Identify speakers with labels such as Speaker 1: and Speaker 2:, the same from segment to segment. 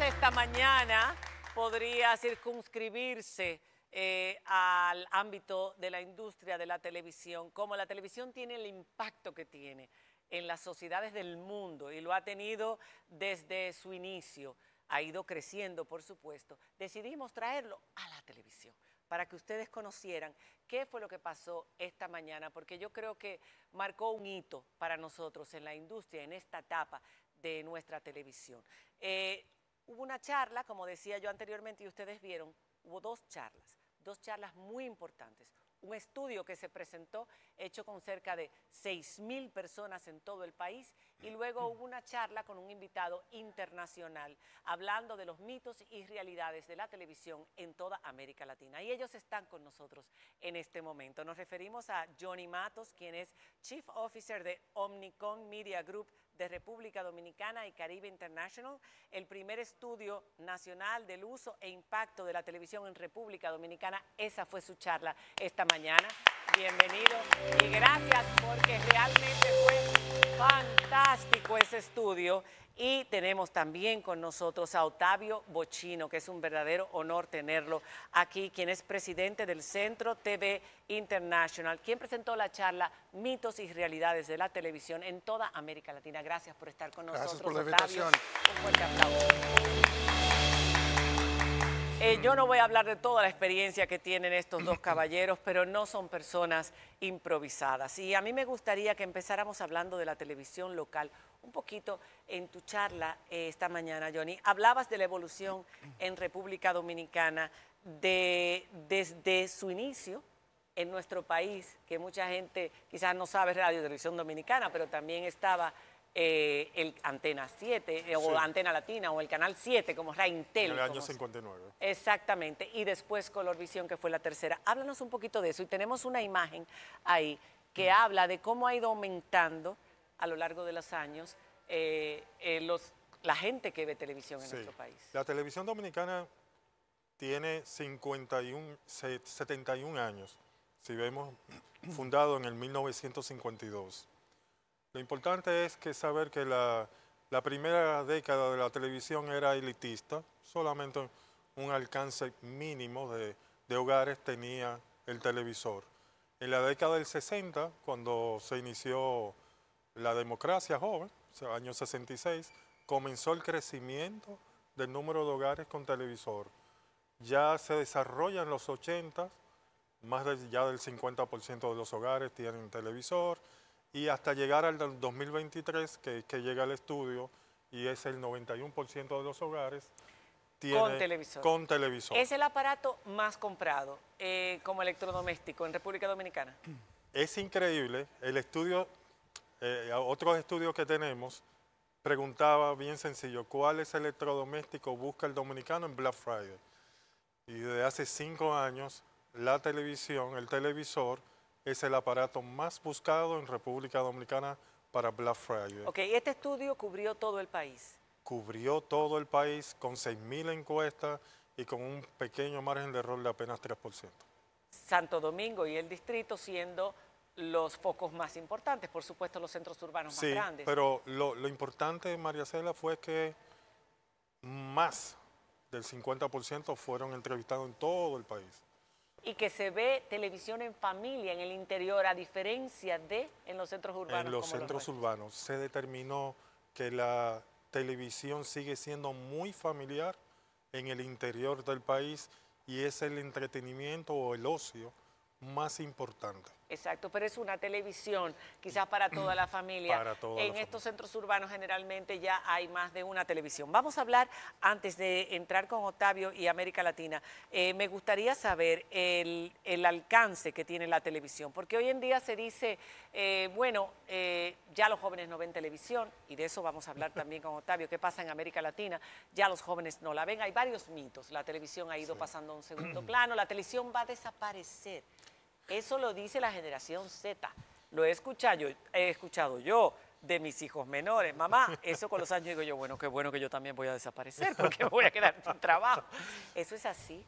Speaker 1: esta mañana, podría circunscribirse eh, al ámbito de la industria de la televisión, como la televisión tiene el impacto que tiene en las sociedades del mundo y lo ha tenido desde su inicio, ha ido creciendo, por supuesto. Decidimos traerlo a la televisión para que ustedes conocieran qué fue lo que pasó esta mañana, porque yo creo que marcó un hito para nosotros en la industria, en esta etapa de nuestra televisión. Eh, hubo una charla, como decía yo anteriormente y ustedes vieron, hubo dos charlas, dos charlas muy importantes. Un estudio que se presentó hecho con cerca de 6.000 personas en todo el país y luego hubo una charla con un invitado internacional hablando de los mitos y realidades de la televisión en toda América Latina. Y ellos están con nosotros en este momento. Nos referimos a Johnny Matos, quien es Chief Officer de Omnicom Media Group de República Dominicana y Caribe International, el primer estudio nacional del uso e impacto de la televisión en República Dominicana. Esa fue su charla esta mañana bienvenido y gracias porque realmente fue fantástico ese estudio. Y tenemos también con nosotros a Octavio Bochino, que es un verdadero honor tenerlo aquí, quien es presidente del Centro TV International, quien presentó la charla Mitos y Realidades de la Televisión en toda América Latina. Gracias por estar con nosotros. Gracias por la invitación. un fuerte aplauso yo no voy a hablar de toda la experiencia que tienen estos dos caballeros, pero no son personas improvisadas. Y a mí me gustaría que empezáramos hablando de la televisión local. Un poquito en tu charla eh, esta mañana, Johnny, hablabas de la evolución en República Dominicana de, desde su inicio en nuestro país, que mucha gente quizás no sabe Radio Televisión Dominicana, pero también estaba eh, el Antena 7 eh, o Antena Latina o el Canal 7, como Intel. En el año
Speaker 2: 59.
Speaker 1: Exactamente. Y después Colorvisión, que fue la tercera. Háblanos un poquito de eso. Y tenemos una imagen ahí que mm. habla de cómo ha ido aumentando a lo largo de los años eh, los, la gente que ve televisión en nuestro país.
Speaker 2: La televisión dominicana tiene 51, 71 años, si vemos, fundado en el 1952. Lo importante es que saber que la, primera década de la televisión era elitista, solamente un alcance mínimo de, hogares tenía el televisor. En la década del 60, cuando se inició la democracia joven, año 66, comenzó el crecimiento del número de hogares con televisor. Ya se desarrolla en los 80, más ya del 50% de los hogares tienen televisor, y hasta llegar al 2023 que, que llega el estudio y es el 91% de los hogares tiene con televisor. con televisor. Es
Speaker 1: el aparato más comprado eh, como electrodoméstico en República Dominicana.
Speaker 2: Es increíble. El estudio, eh, otros estudios que tenemos, preguntaba bien sencillo, ¿cuál es el electrodoméstico busca el dominicano en Black Friday? Y desde hace cinco años, la televisión, el televisor, es el aparato más buscado en República Dominicana para Black Friday. Ok,
Speaker 1: este estudio cubrió todo el país.
Speaker 2: Cubrió todo el país con 6.000 encuestas y con un pequeño margen de error de apenas 3%.
Speaker 1: Santo Domingo y el distrito siendo los focos más importantes, por supuesto los centros urbanos más grandes. Pero
Speaker 2: lo, lo importante, María Cela, fue que más del 50% fueron entrevistados en todo el país
Speaker 1: y que se ve televisión en familia en el interior, a diferencia de en los centros urbanos. En los centros
Speaker 2: urbanos se determinó que la televisión sigue siendo muy familiar en el interior del país y es el entretenimiento o el ocio más importante.
Speaker 1: Exacto, pero es una televisión, quizás para toda la familia. en estos centros urbanos generalmente ya hay más de una televisión. Vamos a hablar, antes de entrar con Octavio y América Latina, eh, me gustaría saber el, alcance que tiene la televisión, porque hoy en día se dice, eh, bueno, eh, ya los jóvenes no ven televisión, y de eso vamos a hablar también con Octavio, qué pasa en América Latina, ya los jóvenes no la ven, hay varios mitos, la televisión ha ido pasando a un segundo plano, la televisión va a desaparecer. Eso lo dice la generación Z. Lo he escuchado, yo, he escuchado yo de mis hijos menores. Mamá, eso con los años digo yo, bueno, qué bueno que yo también voy a desaparecer porque me voy a quedar sin trabajo. ¿Eso es así?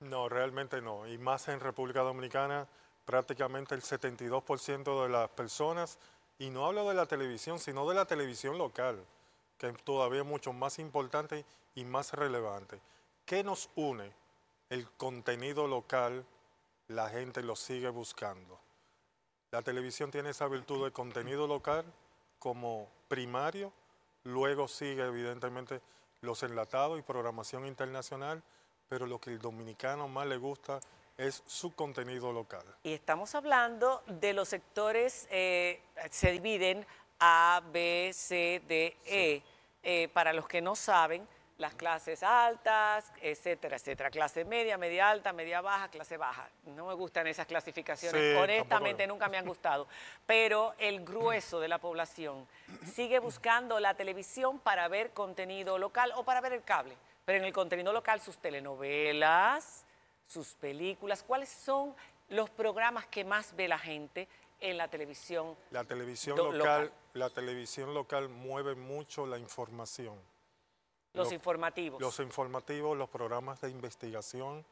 Speaker 2: No, realmente no. Y más en República Dominicana, prácticamente el 72% de las personas, y no hablo de la televisión, sino de la televisión local, que es todavía mucho más importante y más relevante. ¿Qué nos une? El contenido local, la gente lo sigue buscando. La televisión tiene esa virtud de contenido local como primario, luego sigue evidentemente los enlatados y programación internacional, pero lo que el dominicano más le gusta es su contenido local. Y estamos
Speaker 1: hablando de los sectores, eh, se dividen A, B, C, D, E. Eh, para los que no saben, las clases altas, etcétera, etcétera. Clase media, media alta, media baja, clase baja. No me gustan esas clasificaciones, honestamente nunca me han gustado. Pero el grueso de la población sigue buscando la televisión para ver contenido local o para ver el cable. Pero en el contenido local, sus telenovelas, sus películas, ¿cuáles son los programas que más ve la gente en la televisión?
Speaker 2: La televisión local. la televisión local mueve mucho la información. Los, informativos. Los informativos, los programas de investigación,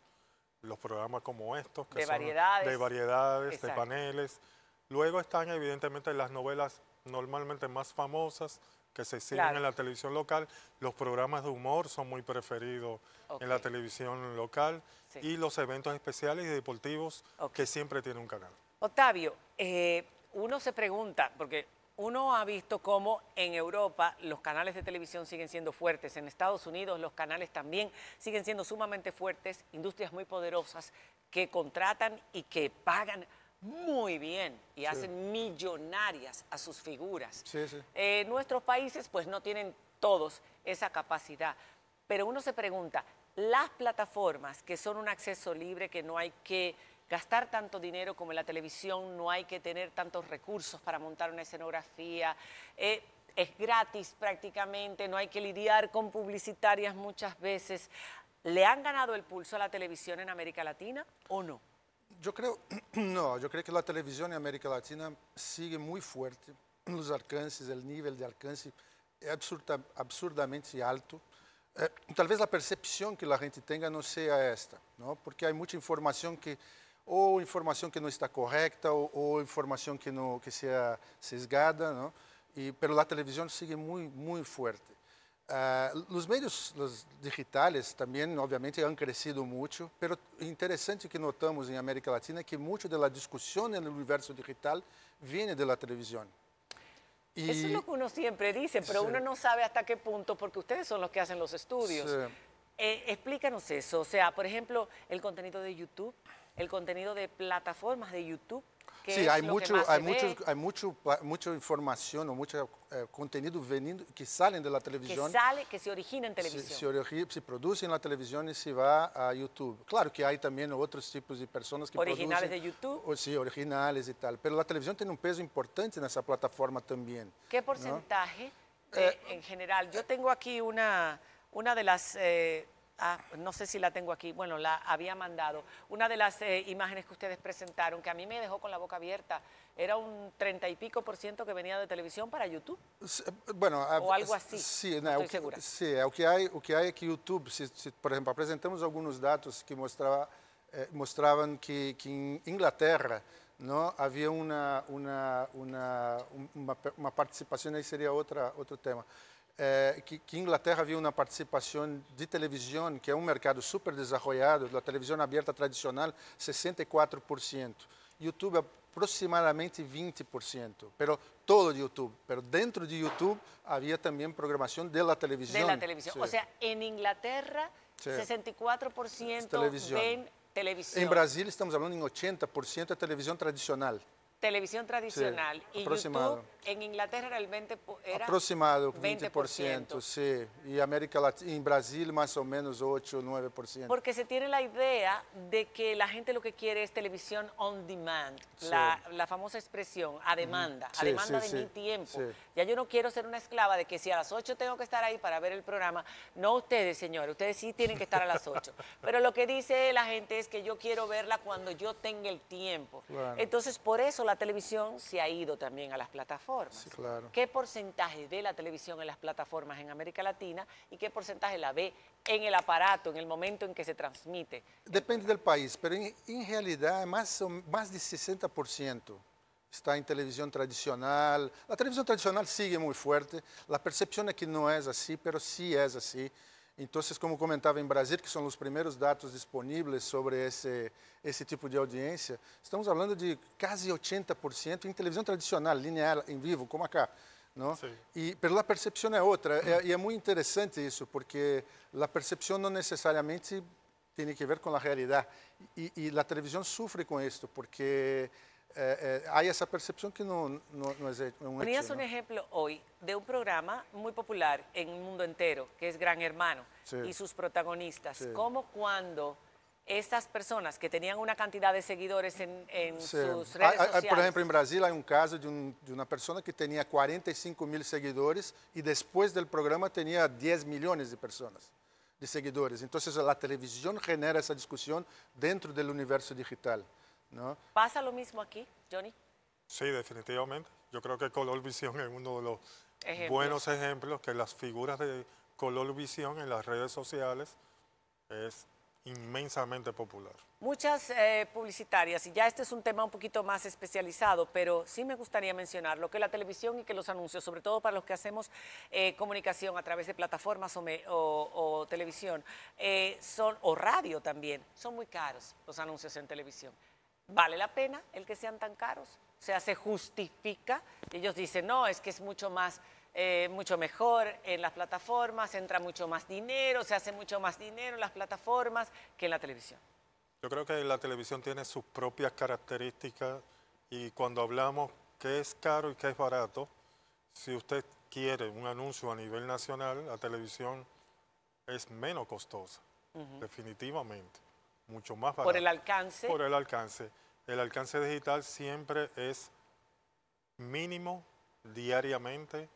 Speaker 2: los programas como estos. de variedades. De variedades, de paneles. Luego están evidentemente las novelas normalmente más famosas que se siguen en la televisión local. Los programas de humor son muy preferidos en la televisión local y los eventos especiales y deportivos que siempre tiene un canal.
Speaker 1: Octavio, eh, uno se pregunta, porque uno ha visto cómo en Europa los canales de televisión siguen siendo fuertes, en Estados Unidos los canales también siguen siendo sumamente fuertes, industrias muy poderosas que contratan y que pagan muy bien y hacen millonarias a sus figuras. Sí, eh, nuestros países pues no tienen todos esa capacidad, pero uno se pregunta, las plataformas que son un acceso libre, que no hay que gastar tanto dinero como en la televisión, no hay que tener tantos recursos para montar una escenografía. Eh, es gratis prácticamente, no hay que lidiar con publicitarias muchas veces. ¿Le han ganado el pulso a la televisión en América Latina o no? Yo creo,
Speaker 3: no, yo creo que la televisión en América Latina sigue muy fuerte. Los alcances, el nivel de alcance es absurdamente alto. Eh, tal vez la percepción que la gente tenga no sea esta, ¿no? porque hay mucha información que o información que no está correcta, o información que não que seja sesgada, não? E televisión sigue muy muito forte. Ah, los medios meios obviamente, han crecido mucho, pero interesante que notamos en América Latina que de la discusión en el universo digital viene de la televisión. Eso es lo que
Speaker 1: uno siempre dice, pero uno no sabe hasta qué punto, porque ustedes son los que hacen los estudios. Eh, explícanos eso, o sea, por ejemplo, el contenido de YouTube, el contenido de plataformas de YouTube. Que sí, hay, mucho, hay, mucho,
Speaker 3: hay mucho, mucha información o mucho eh, contenido que salen de la televisión. Que
Speaker 1: sale, que se origina en televisión.
Speaker 3: Se, se, produce en la televisión y se va a YouTube. Claro que hay también otros tipos de personas que Originales de YouTube. O, sí, originales y tal. Pero la televisión tiene un peso importante en esa plataforma también. ¿Qué porcentaje
Speaker 1: eh, eh, en general? Yo tengo aquí una, una de las... Ah, pues no sé si la tengo aquí, bueno, la había mandado. Una de las eh, imágenes que ustedes presentaron, que a mí me dejó con la boca abierta, era un treinta y pico por ciento que venía de televisión para YouTube.
Speaker 3: bueno, o algo así. Sí, estoy segura. o que hay, o que hay que YouTube, por ejemplo, presentamos algunos datos que mostraba, eh, mostraban que, en Inglaterra ¿no? había una, una, participación, ahí sería otra, otro tema. Eh, que, que Inglaterra viu na participação de televisão, que é um mercado super desenvolvido, da televisão aberta tradicional, 64%. YouTube aproximadamente 20%, pero todo de YouTube, Mas dentro de YouTube havia também programação da televisão da televisão, ou seja, sí.
Speaker 1: o sea, en Inglaterra sí. 64% televisión. ven televisión. En Brasil
Speaker 3: estamos falando em 80% de é televisão tradicional.
Speaker 1: Televisão tradicional sí, e YouTube En Inglaterra realmente 20%. Era Aproximado,
Speaker 3: 20%, sí. Y América Latina, en Brasil más o menos 8 o 9%. Porque
Speaker 1: se tiene la idea de que la gente lo que quiere es televisión on demand, la, famosa expresión, a demanda, a demanda de mi tiempo. Ya yo no quiero ser una esclava de que si a las 8 tengo que estar ahí para ver el programa. No ustedes, señores, ustedes sí tienen que estar a las 8. Pero lo que dice la gente es que yo quiero verla cuando yo tenga el tiempo. Entonces, por eso la televisión se ha ido también a las plataformas claro. ¿Qué porcentaje ve la televisión en las plataformas en América Latina y qué porcentaje la ve en el aparato, en el momento en que se transmite?
Speaker 3: Depende del país, pero en, realidad más, más de 60% está en televisión tradicional. La televisión tradicional sigue muy fuerte. La percepción es que no es así, pero sí es así. Então, como comentava em Brasil, que são os primeiros dados disponíveis sobre esse, esse tipo de audiência, estamos falando de quase 80% em televisão tradicional, linear, em vivo, como acá. Não? Sim. E pela percepção é outra. É, e é muito interessante isso, porque a percepção não necessariamente tem que ver com a realidade. E, e a televisão sofre com isso, porque Eh, eh, hay esa percepción que no, es un un
Speaker 1: ejemplo hoy de un programa muy popular en el mundo entero, que es Gran Hermano, y sus protagonistas. ¿Cómo cuando estas personas que tenían una cantidad de seguidores en, sus redes sociales... por ejemplo,
Speaker 3: en Brasil hay un caso de, de una persona que tenía 45 mil seguidores y después del programa tenía 10 millones de personas de seguidores. Entonces la televisión genera esa discusión
Speaker 2: dentro del universo digital.
Speaker 1: ¿Pasa lo mismo aquí, Johnny?
Speaker 2: Sí, definitivamente. Yo creo que Color Visión es uno de los buenos ejemplos que las figuras de Color Visión en las redes sociales es inmensamente popular.
Speaker 1: Muchas eh, publicitarias, y ya este es un tema un poquito más especializado, pero sí me gustaría mencionar lo que la televisión y que los anuncios, sobre todo para los que hacemos eh, comunicación a través de plataformas o, televisión, eh, son, o radio también, son muy caros los anuncios en televisión. ¿Vale la pena el que sean tan caros? O sea, se justifica. ellos dicen, no, es que es mucho más, eh, mucho mejor en las plataformas, entra mucho más dinero, se hace mucho más dinero en las plataformas que en la televisión.
Speaker 2: Yo creo que la televisión tiene sus propias características y cuando hablamos qué es caro y qué es barato, si usted quiere un anuncio a nivel nacional, la televisión es menos costosa, definitivamente mucho más barato. Por el
Speaker 1: alcance. Por el
Speaker 2: alcance. El alcance digital siempre es mínimo diariamente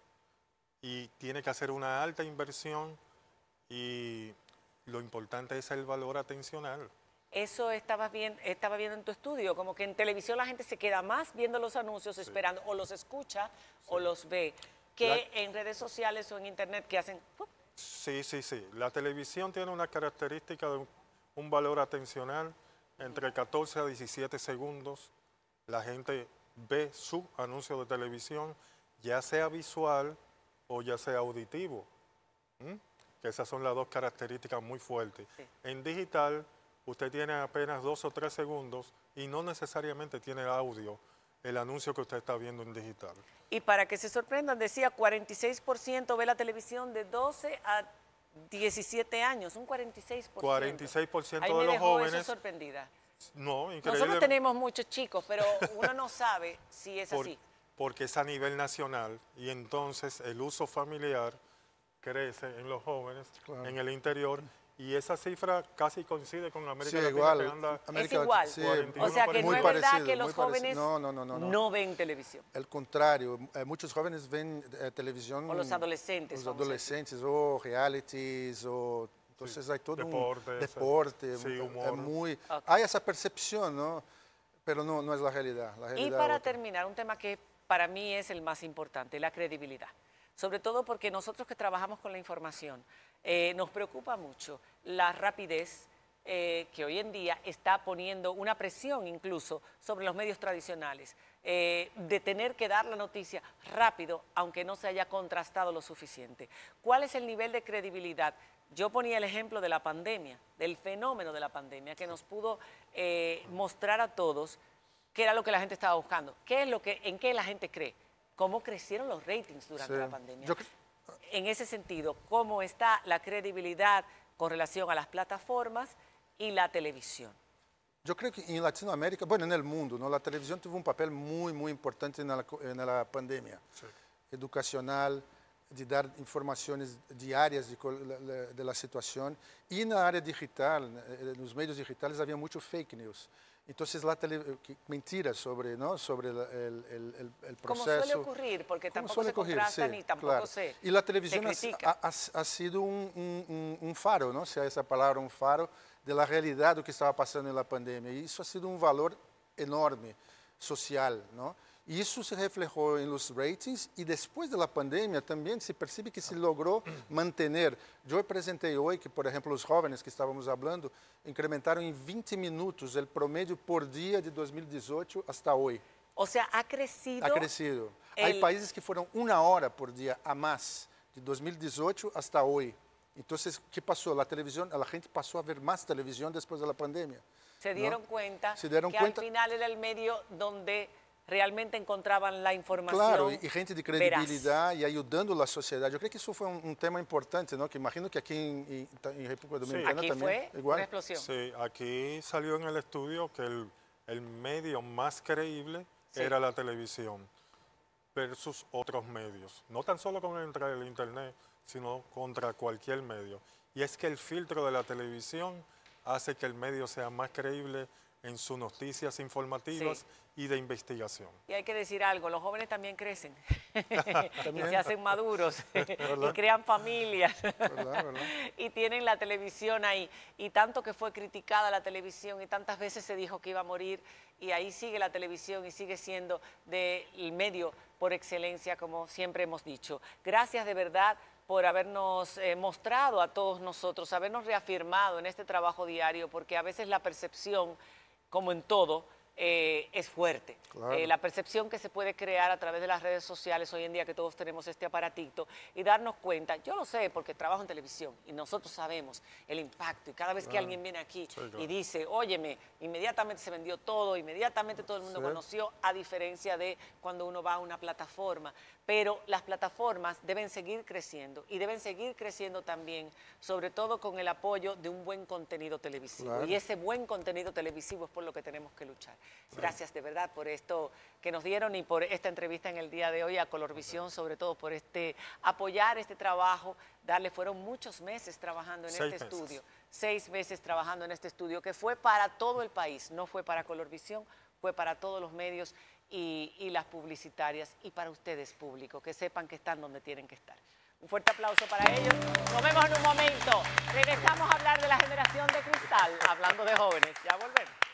Speaker 2: y tiene que hacer una alta inversión y lo importante es el valor atencional.
Speaker 1: Eso estaba bien, estaba viendo en tu estudio, como que en televisión la gente se queda más viendo los anuncios, esperando, o los escucha o los ve, que en redes sociales o en internet que hacen...
Speaker 2: Sí, sí, sí. La televisión tiene una característica de un valor atencional entre 14 a 17 segundos. La gente ve su anuncio de televisión, ya sea visual o ya sea auditivo. Que esas son las dos características muy fuertes. En digital, usted tiene apenas dos o tres segundos y no necesariamente tiene audio el anuncio que usted está viendo en digital.
Speaker 1: Y para que se sorprendan, decía 46% ve la televisión de 12 a 17 años, un 46%. 46%
Speaker 2: de los jóvenes. Eso
Speaker 1: sorprendida.
Speaker 2: No, increíble. Nosotros
Speaker 1: tenemos muchos chicos, pero uno no sabe si es así.
Speaker 2: Porque es a nivel nacional y entonces el uso familiar crece en los jóvenes, en el interior y esa cifra casi coincide con América de
Speaker 3: Latina. Que América es igual. o sea que no es verdad que los jóvenes no, ven televisión. El contrario, eh, muchos jóvenes ven eh, televisión. O los adolescentes. Los adolescentes, o realities, o... Entonces hay todo eh, deporte, deporte, hay esa percepción, ¿no? Pero no, no es la realidad. y para
Speaker 1: terminar, un tema que para mí es el más importante, la credibilidad sobre todo porque nosotros que trabajamos con la información, eh, nos preocupa mucho la rapidez eh, que hoy en día está poniendo una presión incluso sobre los medios tradicionales, eh, de tener que dar la noticia rápido, aunque no se haya contrastado lo suficiente. ¿Cuál es el nivel de credibilidad? Yo ponía el ejemplo de la pandemia, del fenómeno de la pandemia, que nos pudo mostrar a todos qué era lo que la gente estaba buscando, qué es lo en qué la gente cree cómo crecieron los ratings durante la pandemia. En ese sentido, ¿cómo está la credibilidad con relación a las plataformas y la televisión?
Speaker 3: Yo creo que en Latinoamérica, bueno, en el mundo, ¿no? la televisión tuvo un papel muy, muy importante en la, pandemia. Educacional, de dar informaciones diarias de, la situación. Y en la área digital, eh, en los medios digitales, había mucho fake news. Entonces la tele, eh, mentira sobre, ¿no? sobre el, el, el, el proceso. Como suele ocurrir,
Speaker 1: porque tampoco suele se ocurrir, nem sí, tampoco claro. se Y la televisión ha,
Speaker 3: ha, ha, sido un, un, un, faro, ¿no? sea esa palabra, un faro de la realidad de lo que estaba pasando en la pandemia. Y eso ha sido un valor enorme social, ¿no? Isso se reflejou em los ratings e depois da pandemia também se percebe que se logrou manter. Eu apresentei hoje que, por exemplo, os jovens que estávamos falando incrementaram em 20 minutos o promédio por dia de 2018 até hoje.
Speaker 1: Ou seja, ha crescido. Ha crescido.
Speaker 3: El... Há países que foram uma hora por dia a mais de 2018 até hoje. Então, o que passou? A televisão, a gente passou a ver mais televisão depois da pandemia.
Speaker 1: Se deram conta Se que cuenta... al final era o meio onde realmente encontraban la información Claro, y gente de credibilidad
Speaker 3: y ayudando a sociedad. Yo creo que eso fue un tema importante, ¿no? Que imagino que aquí en República
Speaker 1: Dominicana sí. igual. sí,
Speaker 2: aquí salió en el estudio que el, el medio más creíble era la televisión versus otros medios. No tan solo contra el internet, sino contra cualquier medio. Y es que el filtro de la televisión hace que el medio sea más creíble en sus noticias informativas y de investigación.
Speaker 1: Y hay que decir algo, los jóvenes también crecen y se hacen maduros y crean familias y tienen la televisión ahí. Y tanto que fue criticada la televisión y tantas veces se dijo que iba a morir y ahí sigue la televisión y sigue siendo del medio por excelencia, como siempre hemos dicho. Gracias de verdad por habernos eh, mostrado a todos nosotros, habernos reafirmado en este trabajo diario, porque a veces la percepción como en todo, eh, es fuerte. Eh, la percepción que se puede crear a través de las redes sociales hoy en día que todos tenemos este aparatito y darnos cuenta, yo lo sé porque trabajo en televisión y nosotros sabemos el impacto y cada vez que alguien viene aquí y dice, óyeme, inmediatamente se vendió todo, inmediatamente todo el mundo conoció, a diferencia de cuando uno va a una plataforma. Pero las plataformas deben seguir creciendo y deben seguir creciendo también, sobre todo con el apoyo de un buen contenido televisivo. Y ese buen contenido televisivo es por lo que tenemos que luchar. Gracias de verdad por esto que nos dieron y por esta entrevista en el día de hoy a Colorvisión, sobre todo por este apoyar este trabajo, darle, fueron muchos meses trabajando en este estudio, seis meses trabajando en este estudio, que fue para todo el país, no fue para Colorvisión, fue para todos los medios y, y las publicitarias y para ustedes, público, que sepan que están donde tienen que estar. Un fuerte aplauso para ellos. Nos vemos en un momento. Regresamos a hablar de la generación de cristal, hablando de jóvenes. Ya volvemos.